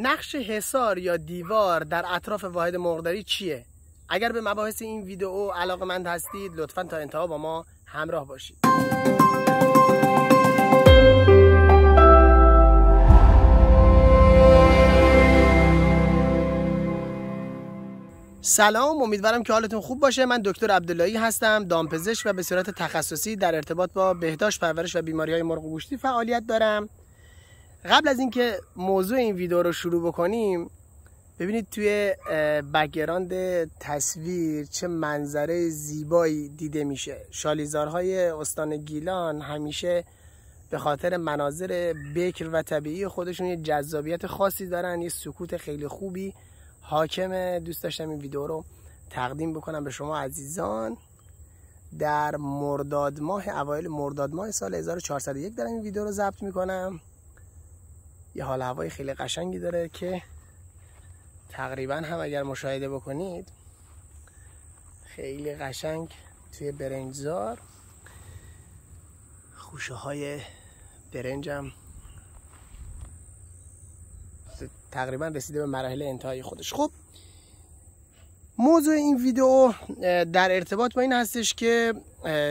نقش حصار یا دیوار در اطراف واحد مرغداری چیه اگر به مباحث این ویدئو مند هستید لطفا تا انتها با ما همراه باشید سلام امیدوارم که حالتون خوب باشه من دکتر عبداللهی هستم دامپزشک و به صورت تخصصی در ارتباط با بهداشت پرورش و بیماری های مرغ گوشتی فعالیت دارم قبل از اینکه موضوع این ویدیو رو شروع بکنیم ببینید توی بگراند تصویر چه منظره زیبایی دیده میشه شالیزارهای استان گیلان همیشه به خاطر مناظر بکر و طبیعی خودشون یه جذابیت خاصی دارن یه سکوت خیلی خوبی حاکم دوست داشتم این ویدیو رو تقدیم بکنم به شما عزیزان در مرداد ماه اوایل مرداد ماه سال 1401 دارم این ویدیو رو ضبط میکنم یه حال هوای خیلی قشنگی داره که تقریبا هم اگر مشاهده بکنید خیلی قشنگ توی برنجزار خوشه های هم تقریبا رسیده به مراحل انتهای خودش خب موضوع این ویدیو در ارتباط با این هستش که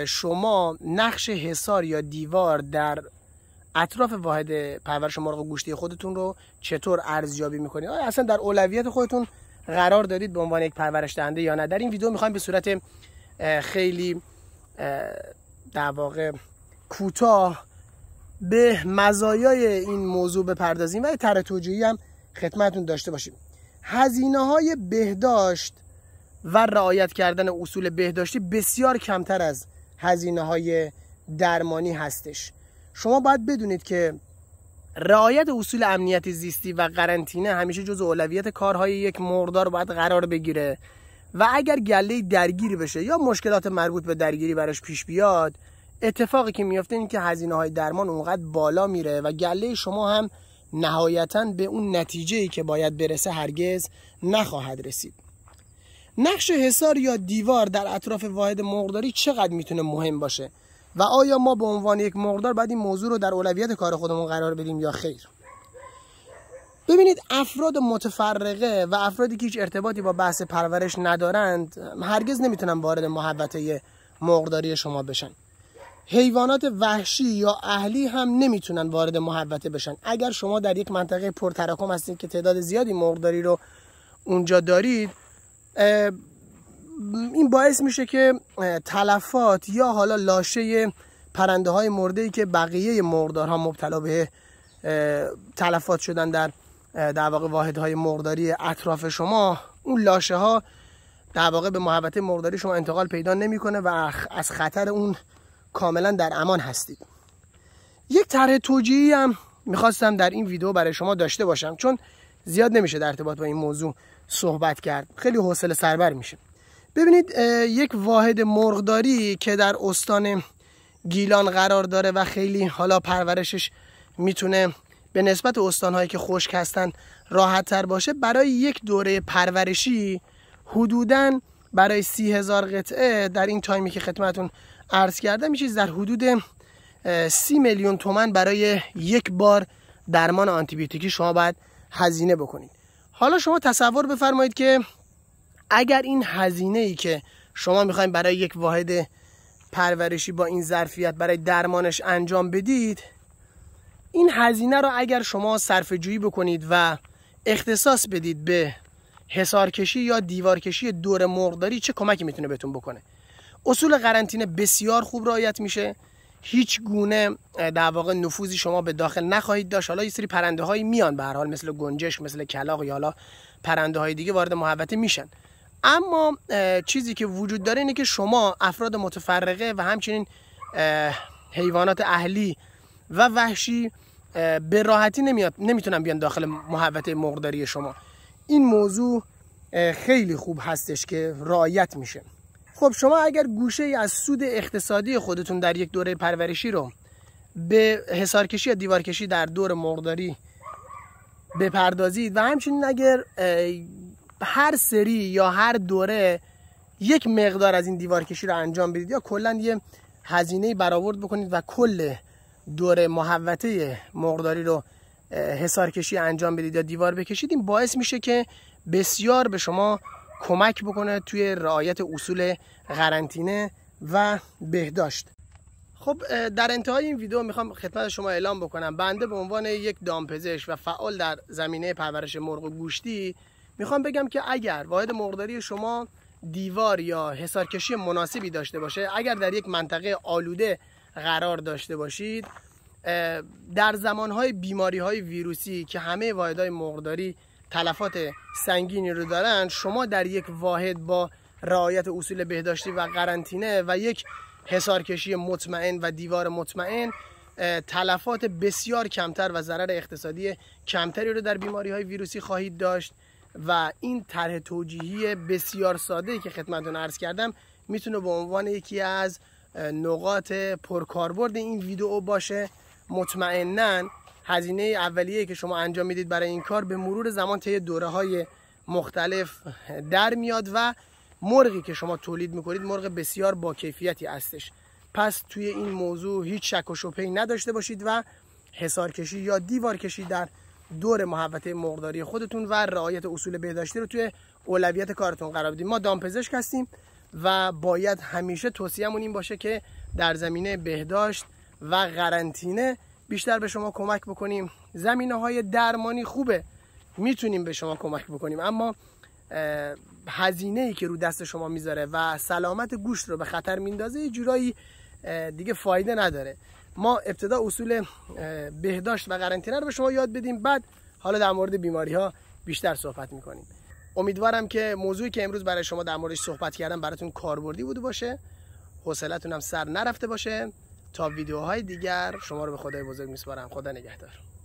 شما نقش حصار یا دیوار در اطراف واحد پرورش مرغ گوشتی خودتون رو چطور ارزیابی میکنید آیا اصلا در اولویت خودتون قرار دارید به عنوان یک پرورش دهنده یا نه در این ویدیو میخوایم به صورت خیلی در واقع کوتاه به مزایای این موضوع بپردازیم و تر توجیهی هم خدمتتون داشته باشیم هزینه های بهداشت و رعایت کردن اصول بهداشتی بسیار کمتر از هزینه های درمانی هستش شما باید بدونید که رعایت اصول امنیتی زیستی و قرنطینه همیشه جز اولویت کارهای یک مردار باید قرار بگیره و اگر گله درگیری بشه یا مشکلات مربوط به درگیری براش پیش بیاد اتفاقی که میفته این که هزینه های درمان اونقدر بالا میره و گله شما هم نهایتا به اون نتیجه ای که باید برسه هرگز نخواهد رسید نقش حصار یا دیوار در اطراف واحد مقداری چقدر میتونه مهم باشه و آیا ما به عنوان یک مقدار باید این موضوع رو در اولویت کار خودمون قرار بدیم یا خیر ببینید افراد متفرقه و افرادی که هیچ ارتباطی با بحث پرورش ندارند هرگز نمیتونن وارد محوطه مقداری شما بشن حیوانات وحشی یا اهلی هم نمیتونن وارد محبته بشن اگر شما در یک منطقه پرتراکم هستید که تعداد زیادی مقداری رو اونجا دارید این باعث میشه که تلفات یا حالا لاشه پرنده های مرده ای که بقیه مردارها مبتلا به تلفات شدن در در واقع واحد های مرداری اطراف شما اون لاشه ها در واقع به محبت مرداری شما انتقال پیدا نمیکنه و از خطر اون کاملا در امان هستید یک طرح توجیهی هم میخواستم در این ویدیو برای شما داشته باشم چون زیاد نمیشه در ارتباط با این موضوع صحبت کرد خیلی حوصله سربر میشه ببینید یک واحد مرغداری که در استان گیلان قرار داره و خیلی حالا پرورشش میتونه به نسبت استانهایی که خشک هستن راحت تر باشه برای یک دوره پرورشی حدوداً برای سی هزار قطعه در این تایمی که خدمتون عرض کردم چیز در حدود سی میلیون تومن برای یک بار درمان آنتیبیوتیکی شما باید هزینه بکنید حالا شما تصور بفرمایید که اگر این هزینه ای که شما میخوایم برای یک واحد پرورشی با این ظرفیت برای درمانش انجام بدید این هزینه را اگر شما صرف جویی بکنید و اختصاص بدید به حسارکشی یا دیوارکشی دور مرغداری چه کمکی میتونه بهتون بکنه اصول قرنطینه بسیار خوب رایت میشه هیچ گونه در واقع نفوذی شما به داخل نخواهید داشت حالا یه سری پرنده هایی میان به هر حال مثل گنجش مثل کلاغ یا حالا پرنده های دیگه وارد محوطه میشن اما چیزی که وجود داره اینه که شما افراد متفرقه و همچنین حیوانات اهلی و وحشی به راحتی نمیاد نمیتونن بیان داخل محوطه مقداری شما این موضوع خیلی خوب هستش که رعایت میشه خب شما اگر گوشه ای از سود اقتصادی خودتون در یک دوره پرورشی رو به حسارکشی یا دیوارکشی در دور مقداری بپردازید و همچنین اگر هر سری یا هر دوره یک مقدار از این دیوار کشی رو انجام بدید یا کلا یه هزینه برآورد بکنید و کل دوره محوطه مقداری رو حسار کشی انجام بدید یا دیوار بکشید این باعث میشه که بسیار به شما کمک بکنه توی رعایت اصول قرنطینه و بهداشت خب در انتهای این ویدیو میخوام خدمت شما اعلام بکنم بنده به عنوان یک دامپزشک و فعال در زمینه پرورش مرغ و گوشتی میخوام بگم که اگر واحد مرغداری شما دیوار یا حسارکشی مناسبی داشته باشه اگر در یک منطقه آلوده قرار داشته باشید در زمانهای بیماری های ویروسی که همه واحدهای مرغداری تلفات سنگینی رو دارن شما در یک واحد با رعایت اصول بهداشتی و قرنطینه و یک حسارکشی مطمئن و دیوار مطمئن تلفات بسیار کمتر و ضرر اقتصادی کمتری رو در بیماری های ویروسی خواهید داشت و این طرح توجیهی بسیار ساده که خدمتتون عرض کردم میتونه به عنوان یکی از نقاط پرکاربرد این ویدیو باشه مطمئنا هزینه اولیه که شما انجام میدید برای این کار به مرور زمان طی دوره های مختلف در میاد و مرغی که شما تولید میکنید مرغ بسیار با کیفیتی هستش پس توی این موضوع هیچ شک و شبهه نداشته باشید و کشی یا دیوارکشی در دور محوطه مقداری خودتون و رعایت اصول بهداشتی رو توی اولویت کارتون قرار بدیم ما دامپزشک هستیم و باید همیشه توصیهمون این باشه که در زمینه بهداشت و قرنطینه بیشتر به شما کمک بکنیم زمینه های درمانی خوبه میتونیم به شما کمک بکنیم اما هزینه ای که رو دست شما میذاره و سلامت گوشت رو به خطر میندازه یه جورایی دیگه فایده نداره ما ابتدا اصول بهداشت و قرنطینه رو به شما یاد بدیم بعد حالا در مورد بیماری ها بیشتر صحبت میکنیم امیدوارم که موضوعی که امروز برای شما در موردش صحبت کردم براتون کاربردی بوده باشه حوصلتون هم سر نرفته باشه تا ویدیوهای دیگر شما رو به خدای بزرگ میسپارم خدا نگهدار